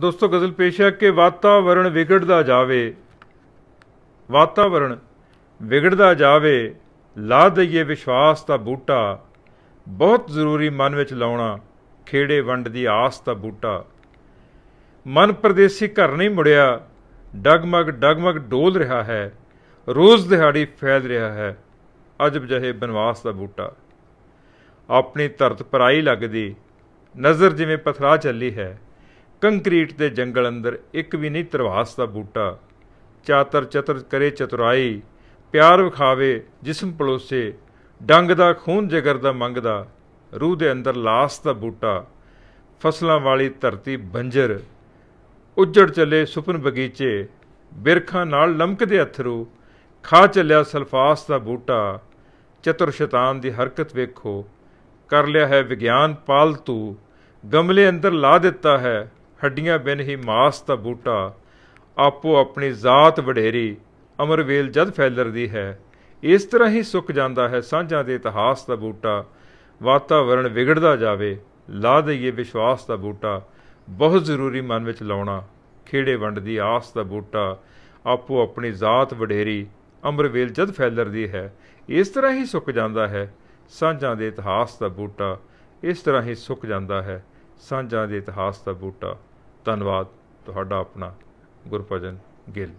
ਦੋਸਤੋ ਗਜ਼ਲ ਪੇਸ਼ ਹੈ ਕਿ ਵਾਤਾਵਰਣ ਵਿਗੜਦਾ ਜਾਵੇ ਵਾਤਾਵਰਣ ਵਿਗੜਦਾ ਜਾਵੇ ਲਾ ਦਈਏ ਵਿਸ਼ਵਾਸ ਦਾ ਬੂਟਾ ਬਹੁਤ ਜ਼ਰੂਰੀ ਮਨ ਵਿੱਚ ਲਾਉਣਾ ਖੇੜੇ ਵੰਡ ਦੀ ਆਸ ਦਾ ਬੂਟਾ ਮਨ ਪਰਦੇਸੀ ਘਰ ਨਹੀਂ ਮੁੜਿਆ ਡਗਮਗ ਡਗਮਗ ਡੋਲ ਰਿਹਾ ਹੈ ਰੋਜ਼ ਦਿਹਾੜੀ ਫੈਲ ਰਿਹਾ ਹੈ ਅਜਬ ਜਹੇ ਬਨਵਾਸ ਦਾ ਬੂਟਾ ਆਪਣੀ ਧਰਤ ਪਰਾਈ ਲੱਗਦੀ ਨਜ਼ਰ ਜਿਵੇਂ ਪਥਰਾ ਚੱਲੀ ਹੈ ਕੰਕਰੀਟ ਦੇ ਜੰਗਲ ਅੰਦਰ ਇੱਕ ਵੀ ਨਹੀਂ ਤਰਵਾਸ ਦਾ ਬੂਟਾ ਚਾਤਰ ਚਤਰ ਕਰੇ ਚਤੁਰਾਈ ਪਿਆਰ ਵਿਖਾਵੇ ਜਿਸਮ ਪਲੋਸੇ ਡੰਗ ਦਾ ਖੂਨ ਜਗਰ ਦਾ ਮੰਗਦਾ ਰੂਹ ਦੇ ਅੰਦਰ ਲਾਸ ਦਾ ਬੂਟਾ ਫਸਲਾਂ ਵਾਲੀ ਧਰਤੀ ਬੰਜਰ ਉੱਜੜ ਚੱਲੇ ਸੁਪਨ ਬਗੀਚੇ ਬਿਰਖਾਂ ਨਾਲ ਲਮਕਦੇ ਅਥਰੂ ਖਾ ਚੱਲਿਆ ਸਲਫਾਸ ਦਾ ਬੂਟਾ ਚਤੁਰ ਸ਼ੈਤਾਨ ਦੀ ਹਰਕਤ ਵੇਖੋ ਕਰ ਲਿਆ ਹੈ ਵਿਗਿਆਨ ਪਾਲਤੂ ਗਮਲੇ ਅੰਦਰ ਲਾ ਦਿੱਤਾ ਹੈ ਹੱਡੀਆਂ ਬਿਨ ਹੀ ਮਾਸ ਦਾ ਬੂਟਾ ਆਪੋ ਆਪਣੀ ਜ਼ਾਤ ਵਡੇਰੀ ਅਮਰਵੇਲ ਜਦ ਫੈਲਰਦੀ ਹੈ ਇਸ ਤਰ੍ਹਾਂ ਹੀ ਸੁੱਕ ਜਾਂਦਾ ਹੈ ਸਾਂਝਾਂ ਦੇ ਇਤਿਹਾਸ ਦਾ ਬੂਟਾ ਵਾਤਾਵਰਣ ਵਿਗੜਦਾ ਜਾਵੇ ਲਾ ਦਈਏ ਵਿਸ਼ਵਾਸ ਦਾ ਬੂਟਾ ਬਹੁਤ ਜ਼ਰੂਰੀ ਮਨ ਵਿੱਚ ਲਾਉਣਾ ਖੇੜੇ ਵੰਡ ਦੀ ਆਸ ਦਾ ਬੂਟਾ ਆਪੋ ਆਪਣੀ ਜ਼ਾਤ ਵਡੇਰੀ ਅਮਰਵੇਲ ਜਦ ਫੈਲਰਦੀ ਹੈ ਇਸ ਤਰ੍ਹਾਂ ਹੀ ਸੁੱਕ ਜਾਂਦਾ ਹੈ ਸਾਂਝਾਂ ਦੇ ਇਤਿਹਾਸ ਦਾ ਬੂਟਾ ਇਸ ਤਰ੍ਹਾਂ ਹੀ ਸੁੱਕ ਜਾਂਦਾ ਹੈ ਸਾਂਝਾਂ ਦੇ ਇਤਿਹਾਸ ਦਾ ਬੂਟਾ ਧੰਨਵਾਦ ਤੁਹਾਡਾ ਆਪਣਾ ਗੁਰਪ੍ਰਜਨ ਗਿੱਲ